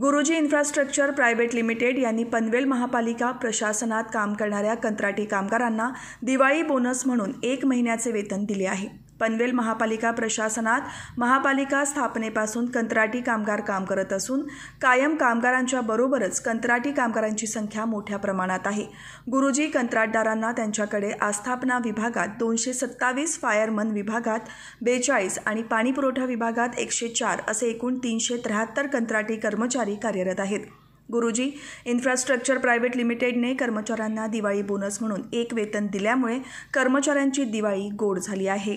गुरुजी infrastructure private limited यांनी पनवेल महापालिका प्रशासनात काम करणाऱ्या कंत्राटी कामगारांना दिवाळी बोनस म्हणून एक महिन्याचे वेतन दिले आहे पनवेल महापालिका प्रशासनात महापालिका स्थापनेपासून कंत्राटी कामगार काम करत असून कायम कामगारांच्या बरोबरच कंत्राटी कामगारांची संख्या मोठ्या प्रमाणात आहे गुरुजी कंत्राटदारांना त्यांच्याकडे आस्थापना विभागात दोनशे सत्तावीस फायरमन विभागात बेचाळीस आणि पाणीपुरवठा विभागात एकशे चार असे एकूण तीनशे त्र्याहत्तर कंत्राटी कर्मचारी कार्यरत आहेत गुरुजी इन्फ्रास्ट्रक्चर प्रायव्हेट लिमिटेडने कर्मचाऱ्यांना दिवाळी बोनस म्हणून एक वेतन दिल्यामुळे कर्मचाऱ्यांची दिवाळी गोड झाली आहे